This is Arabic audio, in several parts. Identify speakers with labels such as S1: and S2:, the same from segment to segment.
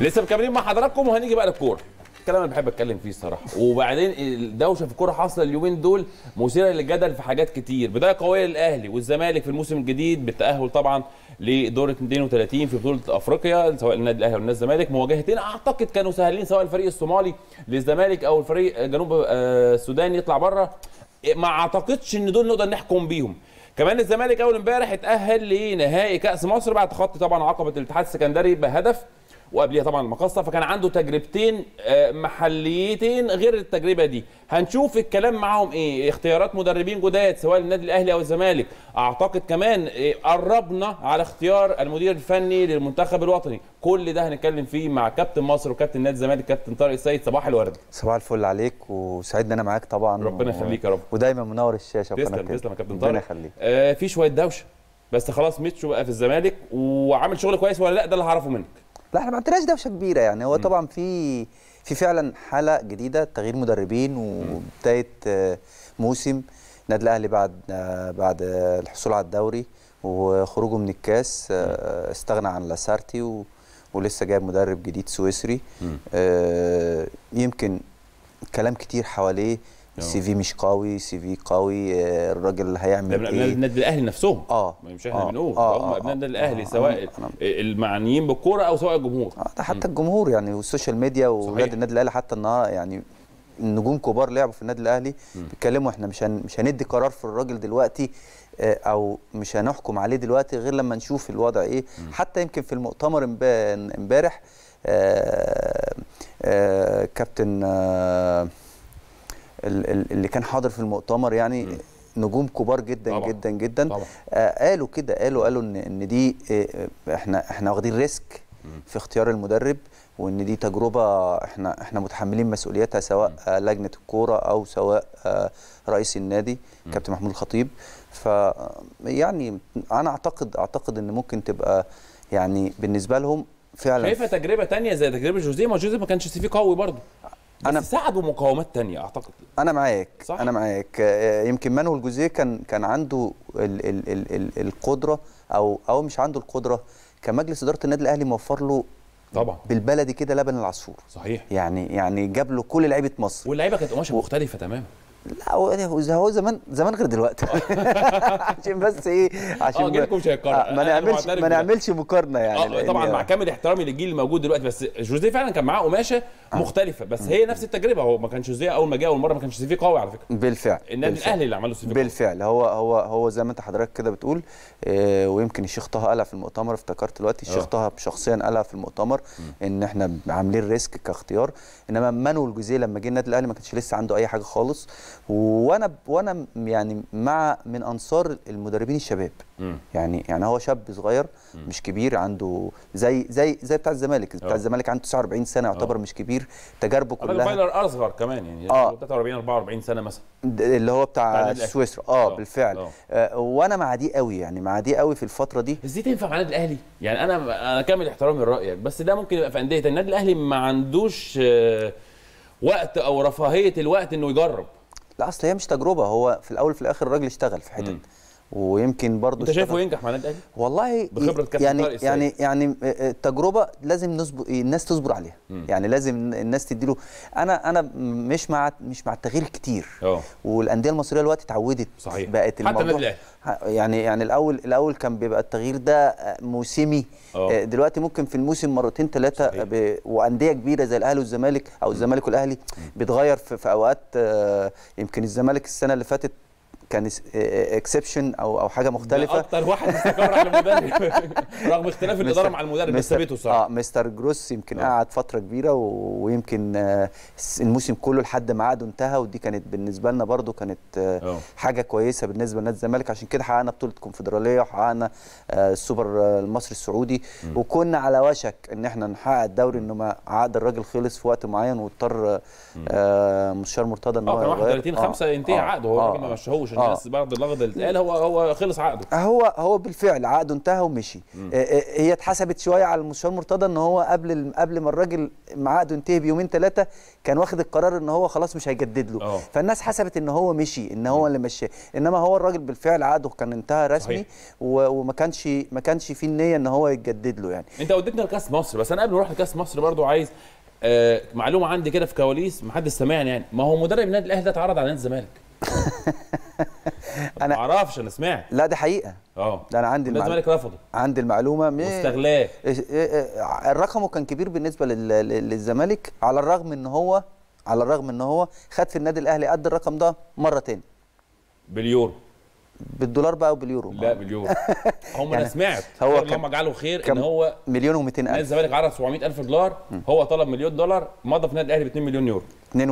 S1: لسه مكملين مع حضراتكم وهنيجي بقى للكوره الكلام انا بحب اتكلم فيه الصراحه وبعدين الدوشه في الكوره حاصله اليومين دول مثيره للجدل في حاجات كتير بدايه قويه للاهلي والزمالك في الموسم الجديد بالتاهل طبعا لدور 32 في بطوله افريقيا سواء النادي الاهلي او النادي الزمالك مواجهتين اعتقد كانوا سهلين سواء الفريق الصومالي للزمالك او الفريق جنوب آه، السودان يطلع بره ما اعتقدش ان دول نقدر نحكم بيهم كمان الزمالك اول امبارح اتاهل لنهائي كاس مصر بعد تخطي طبعا عقبه الاتحاد السكندري بهدف وقبليها طبعا المقصه فكان عنده تجربتين آه، محليتين غير التجربه دي هنشوف الكلام معاهم ايه اختيارات مدربين جداد سواء النادي الاهلي او الزمالك اعتقد كمان آه، قربنا على اختيار المدير الفني للمنتخب الوطني كل ده هنتكلم فيه مع كابتن مصر وكابتن نادي الزمالك كابتن طارق السيد صباح الورد صباح الفل عليك وسعيد ان انا معاك طبعا ربنا يخليك يا رب ودايما منور الشاشه تسلم تسلم يا كابتن طارق ربنا يخليك آه في شويه دوشه بس خلاص ميتشو بقى في الزمالك وعامل شغل كويس ولا لا ده اللي هعرفه منك
S2: لا احنا ما عندناش دوشه كبيره يعني هو طبعا في في فعلا حاله جديده تغيير مدربين وبدايه آه، موسم النادي الاهلي بعد آه، بعد الحصول على الدوري وخروجه من الكاس آه، استغنى عن لاسارتي ولسه جايب مدرب جديد سويسري يمكن كلام كتير حواليه السي في مش قوي سي في قوي آه، الراجل هيعمل ايه ابناء
S1: النادي الاهلي نفسهم اه مش احنا آه. بنقول آه. هم ابناء النادي الاهلي سواء
S2: المعنيين بالكوره او سواء الجمهور ده حتى الجمهور يعني والسوشيال ميديا واولاد النادي الاهلي حتى النهارده يعني نجوم كبار لعبوا في النادي الاهلي بيتكلموا احنا مش هن... مش هندي قرار في الراجل دلوقتي او مش هنحكم عليه دلوقتي غير لما نشوف الوضع ايه م. حتى يمكن في المؤتمر امبارح آه آه كابتن آه اللي كان حاضر في المؤتمر يعني نجوم كبار جدا طبعا. جدا جدا طبعا. آه قالوا كده قالوا قالوا ان ان دي آه، احنا احنا واخدين ريسك في اختيار المدرب وان دي تجربه احنا احنا متحملين مسؤوليتها سواء آه، لجنه الكوره او سواء آه، رئيس النادي كابتن محمود الخطيب ف يعني انا اعتقد اعتقد ان ممكن تبقى يعني بالنسبه لهم فعلا شايفه
S1: تجربه ثانيه زي تجربه جوزيه ما جوزيه ما كانش سي في قوي برضه انا ساعدوا مقاومات تانية اعتقد
S2: انا معاك صح؟ انا معاك آه، آه، يمكن مانويل جوزيه كان كان عنده ال ال ال ال القدره او او مش عنده القدره كان مجلس اداره النادي الاهلي موفر له طبعا بالبلدي كده لبن العصفور صحيح يعني يعني جاب له كل لعيبه مصر واللعيبه كانت قماشه و...
S1: مختلفه تماما
S2: لا هو يعني هو زمان زمان غير دلوقتي عشان بس ايه عشان اه جيلكم مش آه، ما نعملش ما نعملش مقارنه يعني آه طبعا مع
S1: يعني كامل احترامي للجيل الموجود دلوقتي بس جوزيه فعلا كان معاه قماشه آه. مختلفه بس هي نفس التجربه هو ما كانش جوزيه اول ما جه اول مره ما كانش سي في قوي على فكره بالفعل النادي الاهلي اللي عمله سيفي سي في بالفعل هو هو
S2: هو زي ما انت حضرتك كده بتقول إيه ويمكن الشيخ طه قالها في المؤتمر افتكرت دلوقتي آه. الشيخ طه شخصيا قالها في المؤتمر ان احنا عاملين ريسك كاختيار انما مانويل جوزيه لما جه النادي الاهلي ما كانش لسه عنده اي حاجه خالص وانا وانا يعني مع من انصار المدربين الشباب م. يعني يعني هو شاب صغير م. مش كبير عنده زي زي زي بتاع الزمالك بتاع اه. الزمالك عنده 49 سنه يعتبر أوه. مش كبير تجاربه كلها فايلر
S1: اصغر كمان يعني 43 يعني 44 اه. سنه مثلا اللي هو بتاع سويسرا اه أوه. بالفعل أوه.
S2: آه، وانا مع دي قوي يعني مع دي قوي في الفتره دي بس دي تنفع مع النادي الاهلي
S1: يعني انا انا كامل احترامي لرايك بس ده ممكن يبقى في انديه النادي الاهلي ما عندوش وقت او رفاهيه الوقت انه يجرب لا اصل هي مش تجربه هو في الاول في الاخر الراجل اشتغل في حتت
S2: ويمكن برضه انت شايفه ينجح مع النادي الاهلي؟ والله بخبره كاس يعني, يعني يعني يعني آه، التجربه آه، لازم نصبر الناس تصبر عليها م. يعني لازم الناس تديله انا انا مش مع مش مع التغيير كتير أوه. والانديه المصريه الوقت اتعودت صحيح بقت الموضوع حتى النادي الاهلي يعني يعني الاول الاول كان بيبقى التغيير ده آه، موسمي أوه. دلوقتي ممكن في الموسم مرتين ثلاثه ب... وانديه كبيره زي الاهلي والزمالك او الزمالك والاهلي بتغير في, في اوقات يمكن الزمالك السنه اللي فاتت كان اكسبشن او او حاجه مختلفه اكتر
S1: واحد استقر على المدرب رغم اختلاف الاداره مع المدرب بس ثابته صح اه
S2: مستر جروس يمكن آه. قعد فتره كبيره ويمكن آه الموسم كله لحد ما عاد انتهى ودي كانت بالنسبه لنا برده كانت آه،, آه حاجه كويسه بالنسبه لنادي الزمالك عشان كده حققنا بطوله الكونفدراليه وحققنا آه السوبر آه، المصري السعودي م. وكنا على وشك ان احنا نحقق الدوري انما عقد الراجل خلص في وقت معين واضطر آه مستشار مرتضى ان هو 31 5 ينتهي عقده هو ما مشاهوش عشان آه. بس
S1: بعض اللغط اللي اتقال هو هو خلص عقده
S2: هو هو بالفعل عقده انتهى ومشي آه، آه، هي اتحسبت شويه على المستشار مرتضى ان هو قبل قبل ما الراجل عقده ينتهي بيومين ثلاثه كان واخد القرار ان هو خلاص مش هيجدد له أوه. فالناس حسبت ان هو مشي ان هو اللي مشاه انما هو الراجل بالفعل عقده كان انتهى رسمي صحيح. وما كانش ما كانش فيه النيه ان هو يتجدد له يعني
S1: انت وديتنا لكاس مصر بس انا قبل ما اروح لكاس مصر برضه عايز آه معلومه عندي كده في كواليس محدش سامعني يعني ما هو مدرب النادي الاهلي ده اتعرض على نادي الزمالك انا ما اعرفش انا سمعت لا ده حقيقه اه ده انا عندي المعلومه الزمالك رفضه
S2: عندي المعلومه من استغلاه إيه، إيه، الرقم كان كبير بالنسبه للزمالك على الرغم ان هو على الرغم ان هو خد في النادي الاهلي قد الرقم ده مره تاني باليورو بالدولار
S1: بقى وباليورو لا باليورو هم يعني انا سمعت هو كان جعله خير ان هو مليون و200 الف نادي الزمالك عرض 700 الف دولار هو طلب مليون دولار مضى في النادي الاهلي ب 2 مليون يورو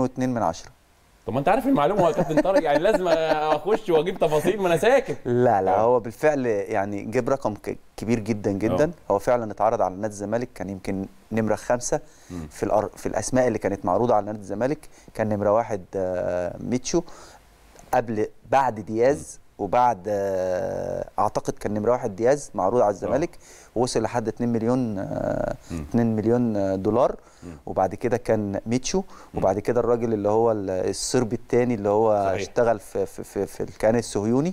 S1: 2.2 من 10 طب ما انت عارف المعلومه يا كابتن طارق يعني لازم اخش واجيب تفاصيل ما انا ساكت
S2: لا لا آه. هو بالفعل يعني جاب رقم كبير جدا جدا أوه. هو فعلا اتعرض على نادي الزمالك كان يمكن نمره خمسه في الأر... في الاسماء اللي كانت معروضه على نادي الزمالك كان نمره واحد آه، ميتشو قبل بعد دياز وبعد آه، اعتقد كان نمره واحد دياز معروض على الزمالك آه. ووصل لحد 2 مليون 2 آه، مليون دولار وبعد كده كان ميتشو وبعد كده الراجل اللي هو الصربي الثاني اللي هو صحيح. اشتغل في في في, في الكيان الصهيوني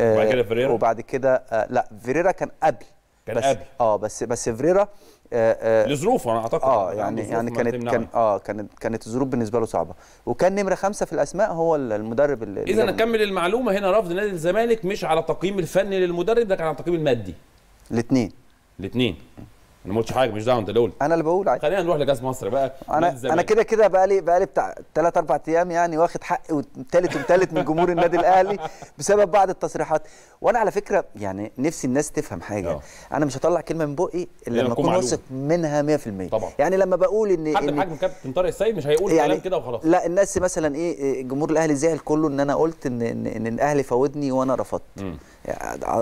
S2: وبعد كده فيريرا وبعد كده لا فيريرا كان قبل كان بس قبل اه بس بس فيريرا آه، آه، لظروفه انا اعتقد اه يعني يعني, يعني كانت كان اه كانت كانت الظروف بالنسبه له صعبه وكان نمره خمسه في الاسماء هو المدرب اللي اذا
S1: اكمل المعلومه هنا رفض نادي الزمالك مش على التقييم الفني للمدرب ده كان على التقييم المادي الاثنين الاثنين انا ما قلتش حاجه مش دعوه انت اللي قلت انا اللي بقول عادي خلينا نروح لكاس مصر بقى انا انا
S2: كده كده بقى لي بقى لي بتاع 3 4 ايام يعني واخد حقي وثالث وثالث من جمهور النادي الاهلي بسبب بعض التصريحات وانا على فكره يعني نفسي الناس تفهم حاجه أوه. انا مش هطلع كلمه من بقي الا لما اكون واثق منها 100% طبعا يعني لما بقول ان حد إن... حجم
S1: كابتن طارق السيد مش هيقول يعني كلام كده وخلاص لا
S2: الناس مثلا إيه،, ايه جمهور الاهلي زعل كله ان انا قلت ان ان, إن الاهلي فاوضني وانا رفضت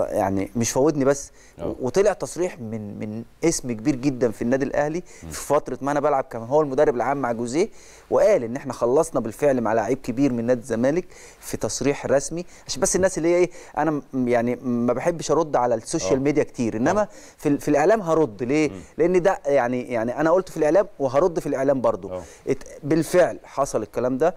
S2: يعني مش فوتني بس أوه. وطلع تصريح من من اسم كبير جدا في النادي الاهلي في فتره ما انا بلعب كان هو المدرب العام مع جوزيه وقال ان احنا خلصنا بالفعل مع لعيب كبير من نادي الزمالك في تصريح رسمي عشان بس الناس اللي هي ايه انا يعني ما بحبش ارد على السوشيال آه. ميديا كتير آه. انما في, في الاعلام هرد ليه لان ده يعني يعني انا قلت في الاعلام وهرد في الاعلام برضو أوه. بالفعل حصل الكلام ده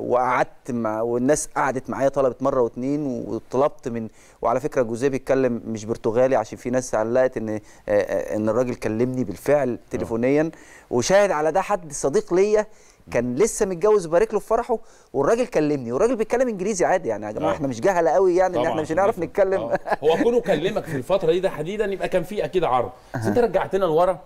S2: وقعدت مع والناس قعدت معايا طلبت مره واثنين وطلبت خبط من وعلى فكره جوزيه بيتكلم مش برتغالي عشان في ناس علقت ان آه، آه، ان الراجل كلمني بالفعل تليفونيا آه. وشاهد على ده حد صديق ليا كان لسه متجوز وبارك له في فرحه والراجل كلمني والراجل بيتكلم انجليزي عادي يعني يا جماعه احنا مش جهله قوي يعني ان احنا مش
S1: هنعرف نتكلم هو كونه كلمك في الفتره دي ده حديدا يبقى كان في اكيد عرض بس انت رجعتنا لورا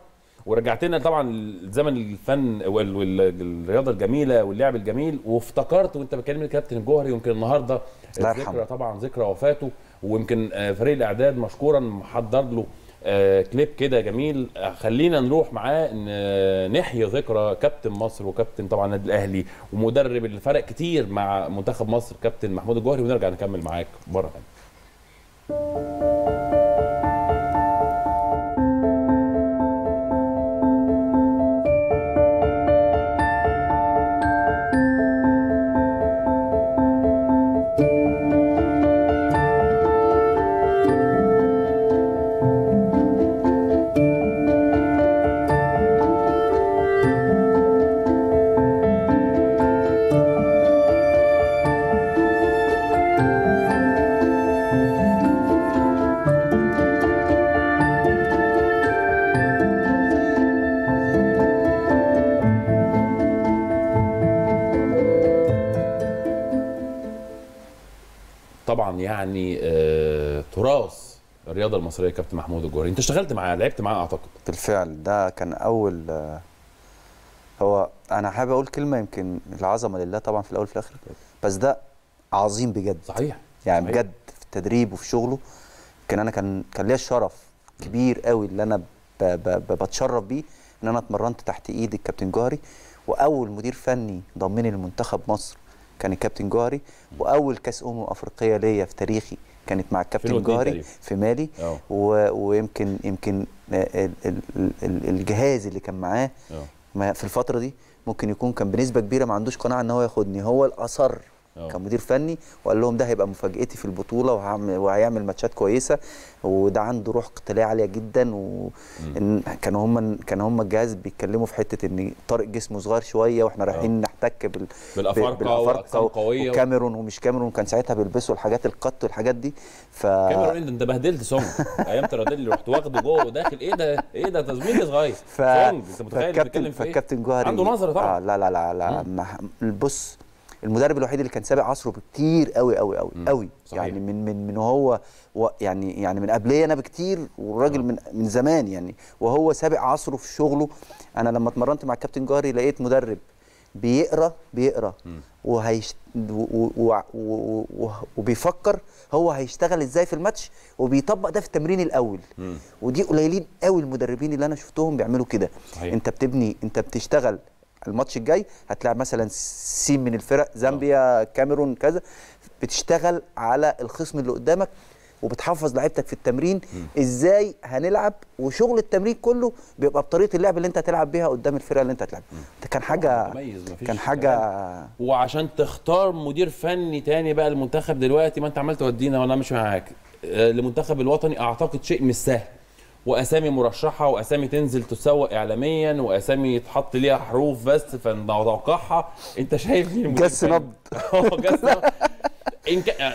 S1: ورجعتنا طبعا لزمن الفن والرياضه الجميله واللعب الجميل وافتكرت وانت بتكلم الكابتن الجوهري يمكن النهارده ذكرى طبعا ذكرى وفاته ويمكن آه، فريق الاعداد مشكورا محضر له آه، كليب كده جميل خلينا نروح معاه نحيي ذكرى كابتن مصر وكابتن طبعا النادي الاهلي ومدرب اللي فرق كتير مع منتخب مصر كابتن محمود الجوهري ونرجع نكمل معاك مره ثانيه يعني آه، تراث الرياضه المصريه كابتن محمود الجوهري انت اشتغلت معاه لعبت معاه اعتقد بالفعل ده كان اول آه، هو انا حابب اقول كلمه
S2: يمكن العظمه لله طبعا في الاول وفي الاخر بس ده عظيم بجد صحيح يعني صحيح. بجد في التدريب وفي شغله كان انا كان كان ليا الشرف كبير قوي اللي انا ب... ب... ب... بتشرف بيه ان انا اتمرنت تحت ايد الكابتن جوهري واول مدير فني ضمني لمنتخب مصر كان الكابتن جوهري واول كاس امم افريقيه ليا في تاريخي كانت مع الكابتن جوهري في مالي ويمكن يمكن آه، الجهاز اللي كان معاه في الفتره دي ممكن يكون كان بنسبه كبيره ما عندوش قناعه ان هو ياخدني هو الاصر أوه. كمدير فني وقال لهم ده هيبقى مفاجاتي في البطوله وهعمل وهيعمل ماتشات كويسه وده عنده روح قتاليه عاليه جدا وكانوا هم كانوا هم الجهاز بيتكلموا في حته ان طارق جسمه صغير شويه واحنا اه. رايحين نحتك بال... بالافارقه بالافارقه قويه وكاميرون ومش كاميرون كان ساعتها بيلبسوا الحاجات القط والحاجات دي ف كاميرون
S1: إيه انت بهدلت سونج ايام تراديلي رحت واخده جوه وداخل ايه ده ايه ده تزميل صغير ف... سونج انت متخيل بيتكلم في ايه؟ عنده نظره طبعا
S2: آه لا لا لا لا بص المدرب الوحيد اللي كان سابق عصره بكتير قوي قوي قوي قوي يعني من من من هو يعني يعني من قبليه انا بكتير والراجل آه. من من زمان يعني وهو سابق عصره في شغله انا لما اتمرنت مع الكابتن جاري لقيت مدرب بيقرا بيقرا وهيش وبيفكر هو هيشتغل ازاي في الماتش وبيطبق ده في التمرين الاول مم. ودي قليلين قوي المدربين اللي انا شفتهم بيعملوا كده انت بتبني انت بتشتغل الماتش الجاي هتلاعب مثلا سين من الفرق زامبيا كاميرون كذا بتشتغل على الخصم اللي قدامك وبتحفظ لعيبتك في التمرين م. ازاي هنلعب وشغل التمرين كله بيبقى بطريقه اللعب اللي انت هتلعب بيها قدام الفرقه اللي انت هتلعب ده كان حاجه كان حاجه
S1: كمان. وعشان تختار مدير فني تاني بقى المنتخب دلوقتي ما انت عمال تودينا وانا مش معاك المنتخب آه، الوطني اعتقد شيء مش سهل واسامي مرشحه واسامي تنزل تسوق اعلاميا واسامي يتحط ليها حروف بس فنتوقعها انت شايف مين جس نبض جس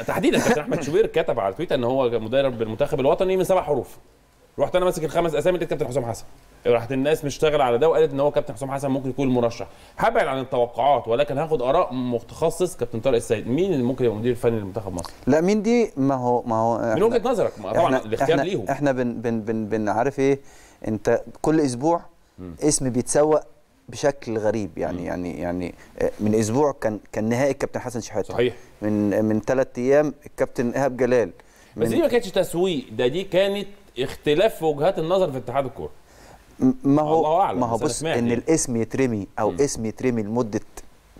S1: تحديدا كابتن احمد شوبير كتب على تويتر ان هو مدرب المنتخب الوطني من سبع حروف رحت انا ماسك الخمس اسامي لقيت كابتن حسام حسن راحت الناس مشتغله على ده وقالت ان هو كابتن حسام حسن ممكن يكون المرشح هبعد عن التوقعات ولكن هاخد اراء متخصص كابتن طارق السيد مين اللي ممكن يبقى المدير الفني لمنتخب مصر لا مين دي
S2: ما هو ما هو من وجهه نظرك طبعا الاختيار ليهم احنا بن بن بن, بن عارف ايه انت كل اسبوع م. اسم بيتسوق بشكل غريب يعني م. يعني يعني آه، من اسبوع كان كان نهائي الكابتن حسن شحاته صحيح من من ثلاث ايام الكابتن ايهاب جلال بس دي ما
S1: كانتش تسويق ده دي كانت اختلاف في وجهات النظر في اتحاد الكوره
S2: ما هو ما هو بص ان يعني. الاسم يترمي او م. اسم يترمي لمده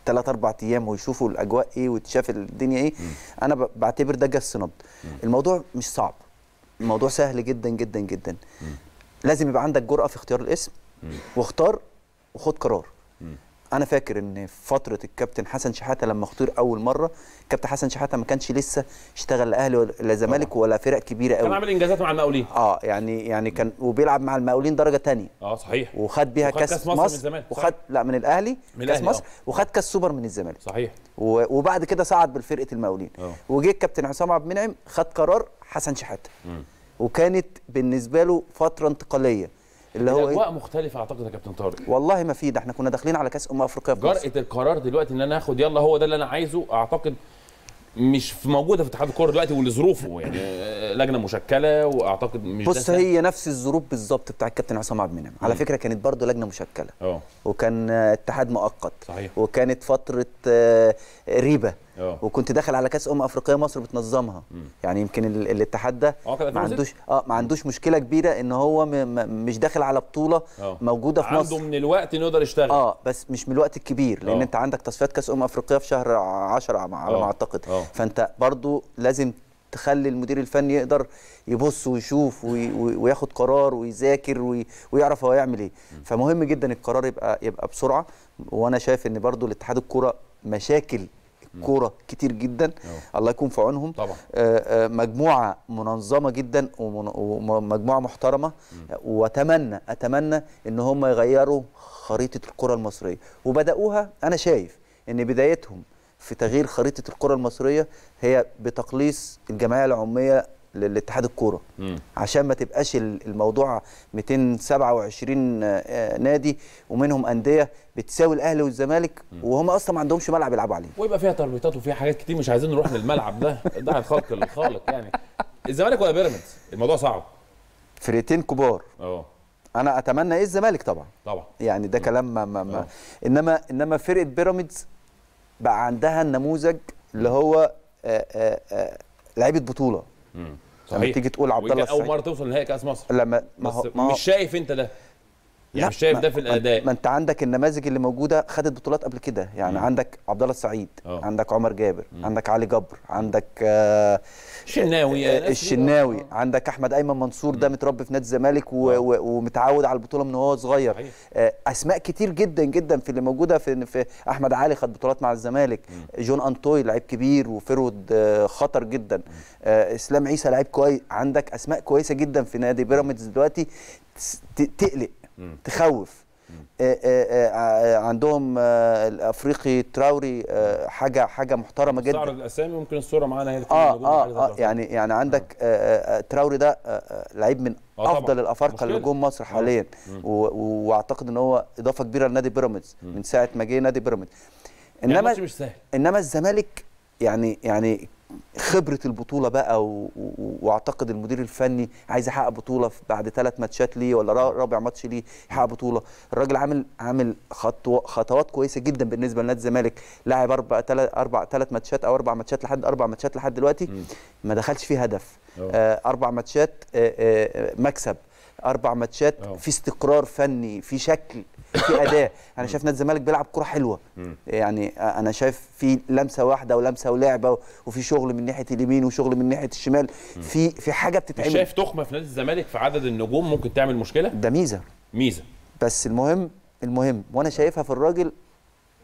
S2: 3 4 ايام ويشوفوا الاجواء ايه وتشاف الدنيا ايه م. انا بعتبر ده جس نبض الموضوع مش صعب الموضوع سهل جدا جدا جدا م. لازم يبقى عندك جرأه في اختيار الاسم واختار وخد قرار انا فاكر ان في فتره الكابتن حسن شحاته لما اختير اول مره كابتن حسن شحاته ما كانش لسه اشتغل لا اهلي ولا زمالك ولا فرق كبيره قوي كان عامل
S1: انجازات مع المقاولين اه
S2: يعني يعني كان وبيلعب مع المقاولين درجه ثانيه اه صحيح وخد بيها وخد كاس, كاس مصر, مصر من وخد لا من الاهلي من كاس مصر أوه. وخد كاس سوبر من الزمالك صحيح وبعد كده صعد بالفرقه المقاولين آه. وجه الكابتن عصام عبد المنعم خد قرار حسن شحاته وكانت بالنسبه له فتره انتقاليه اللي هو الاجواء إيه؟
S1: مختلفه اعتقد يا كابتن طارق والله ما في ده احنا كنا داخلين على كاس امم افريقيا جرأه القرار دلوقتي ان انا اخد يلا هو ده اللي انا عايزه اعتقد مش موجوده في اتحاد الكوره دلوقتي ولظروفه يعني آه، لجنه مشكله واعتقد مش بص
S2: هي نفس الظروف بالظبط بتاع الكابتن عصام عبد المنعم على فكره كانت برضه لجنه مشكله اه وكان اتحاد مؤقت صحيح وكانت فتره آه، ريبه أوه. وكنت داخل على كاس ام افريقيا مصر بتنظمها مم. يعني يمكن الاتحاد ده اه، ما عندوش اه ما عندوش مشكله كبيره ان هو مش داخل على بطوله أوه. موجوده في عنده مصر عنده من الوقت انه يقدر يشتغل اه بس مش من الوقت الكبير لان أوه. انت عندك تصفيات كاس ام افريقيا في شهر 10 على ما اه. اعتقد أوه. فانت برضو لازم تخلي المدير الفني يقدر يبص ويشوف وي وياخد قرار ويذاكر وي ويعرف هو هيعمل ايه فمهم جدا القرار يبقى يبقى بسرعه وانا شايف ان برضو الاتحاد الكوره مشاكل كوره كتير جدا أوه. الله يكون في عونهم طبعا. آه، آه، مجموعه منظمه جدا ومجموعه محترمه مم. آه، واتمنى اتمنى ان هم يغيروا خريطه الكره المصريه وبداوها انا شايف ان بدايتهم في تغيير خريطه الكره المصريه هي بتقليص الجمعيه العموميه لاتحاد الكوره عشان ما تبقاش الموضوع 227 آه، نادي ومنهم انديه بتساوي الاهلي والزمالك وهم اصلا
S1: ما عندهمش ملعب يلعبوا عليه ويبقى فيها تربيطات وفيها حاجات كتير مش عايزين نروح للملعب ده ده الخلق الخالق يعني الزمالك ولا بيراميدز الموضوع صعب فرقتين كبار اه
S2: انا اتمنى ايه الزمالك طبعا طبعا يعني ده كلام ما, ما, ما. اه. انما انما فرقه بيراميدز بقى عندها النموذج اللي هو آه، لعيبه بطوله مم. صحيح. لما تيجي تقول عبد الله السعيد اول مره
S1: توصل نهائي كاس مصر
S2: لما ما هو مش شايف
S1: انت ده يعني مش شايف ده في الاداء
S2: ما انت عندك النماذج اللي موجوده خدت بطولات قبل كده يعني مم. عندك عبد الله السعيد أوه. عندك عمر جابر مم. عندك علي جبر عندك آه
S1: الشناوي آه الشناوي
S2: آه. عندك احمد ايمن منصور ده متربي في نادي الزمالك اه. ومتعود على البطوله من وهو صغير آه اسماء كتير جدا جدا في اللي موجوده في, في احمد علي خد بطولات مع الزمالك مم. جون انطوي لعيب كبير وفرود آه خطر جدا آه اسلام عيسى لعيب كويس عندك اسماء كويسه جدا في نادي بيراميدز دلوقتي تقلق مم. تخوف مم. آه، آه، آه، عندهم الافريقي تراوري حاجه حاجه محترمه جدا استعرض
S1: الاسامي ممكن الصوره معانا هي يعني، يعني اه اه, آه يعني
S2: يعني عندك تراوري ده لعيب من افضل الافارقه اللي جم مصر حاليا واعتقد ان هو اضافه كبيره لنادي بيراميدز من ساعه ما جه نادي بيراميدز يعني انما يعني مش سهل انما الزمالك يعني يعني خبره البطوله بقى و... و... واعتقد المدير الفني عايز يحقق بطوله بعد ثلاث ماتشات ليه ولا رابع ماتش ليه يحقق بطوله الراجل عامل عامل خطو... خطوات كويسه جدا بالنسبه لنادي الزمالك لاعب اربع ثلاث اربع ثلاث ماتشات او اربع ماتشات لحد اربع ماتشات لحد دلوقتي ما دخلش فيه هدف آه اربع ماتشات آه آه مكسب اربع ماتشات في استقرار فني في شكل في اداء انا شايف نادي الزمالك بيلعب كره حلوه يعني انا شايف في لمسه واحده ولمسه ولعبه وفي شغل من ناحيه اليمين وشغل من ناحيه الشمال في في حاجه بتتعمل شايف
S1: تخمه في نادي الزمالك في عدد النجوم ممكن تعمل مشكله ده ميزه ميزه بس المهم المهم وانا شايفها في الراجل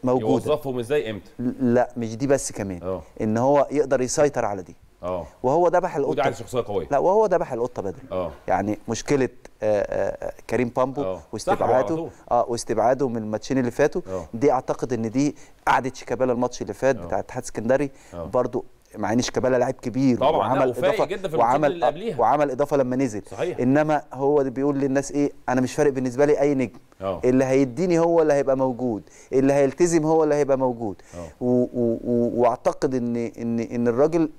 S1: موجوده يوظفهم
S2: ازاي امتى لا مش دي بس كمان أوه. ان هو يقدر يسيطر على دي آه. وهو ذبح القطه وده شخصيه قويه لا وهو ذبح القطه بدري اه يعني مشكله آآ آه، آآ آه، كريم بامبو واستبعاده اه واستبعاده من الماتشين اللي فاتوا دي اعتقد ان دي قعدت شيكابالا الماتش اللي فات بتاع اتحاد اسكندري برضو مع ان شيكابالا لاعب كبير طبعا وعمل اضافه جدا في وعمل اللي قبليها. وعمل اضافه لما نزل صحيح. انما هو بيقول للناس ايه انا مش فارق بالنسبه لي اي نجم أوه. اللي هيديني هو اللي هيبقى موجود اللي هيلتزم هو اللي هيبقى موجود واعتقد ان ان ان الراجل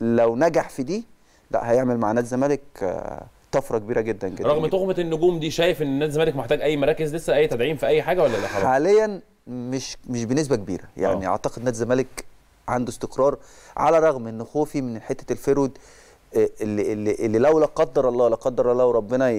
S2: لو نجح في دي لا هيعمل مع نادي الزمالك آه، طفره كبيره جدا جدا رغم
S1: تهمه النجوم دي شايف ان نادي الزمالك محتاج اي مراكز لسه اي تدعيم في اي حاجه ولا لا
S2: حاليا مش مش بنسبه كبيره يعني أوه. اعتقد نادي الزمالك عنده استقرار على الرغم ان خوفي من حته الفيرود آه، اللي اللي, اللي لو لا قدر الله لا قدر الله وربنا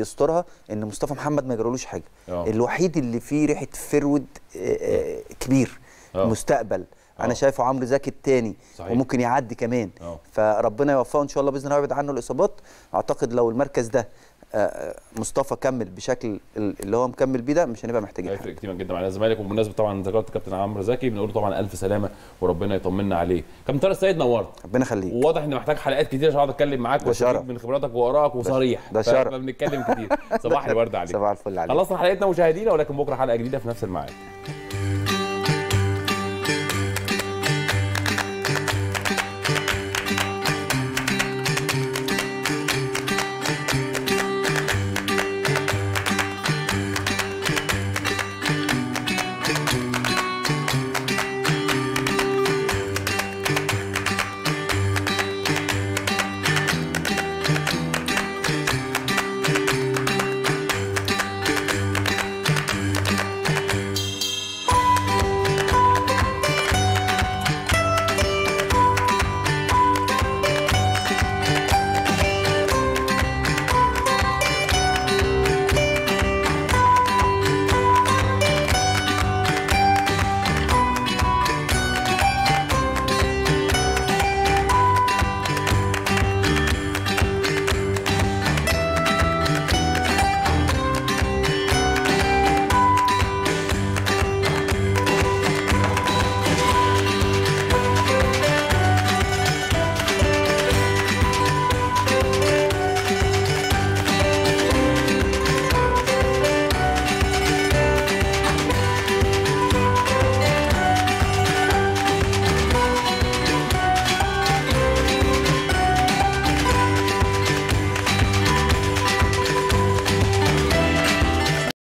S2: يسترها ان مصطفى محمد ما يجرالوش حاجه أوه. الوحيد اللي فيه ريحه فيرود آه، كبير أوه. مستقبل أوه. انا آه. شايفه عمرو زكي الثاني وممكن يعدي كمان أوه. فربنا يوفقه ان شاء الله باذن الله ويبعد عنه الاصابات اعتقد لو المركز ده آه، آه، مصطفى كمل
S1: بشكل اللي هو مكمل بيه ده مش هنبقى محتاجين حاجه كتير جدا مع الزمالك وبالمناسبه طبعا ذكرت كابتن عمرو زكي بنقول له طبعا الف سلامه وربنا يطمنا عليه كابتن طارق السيد نورت ربنا يخليك واضح ان محتاج حلقات كتير عشان اقعد اتكلم معاك وشارك من خبراتك وارائك وصريح ده شرف احنا بنتكلم كتير صباح الورد عليك صباح الفل عليك خلصنا حلقتنا مشاهدينا ولكن بكره حلقه جديده في نفس الميعاد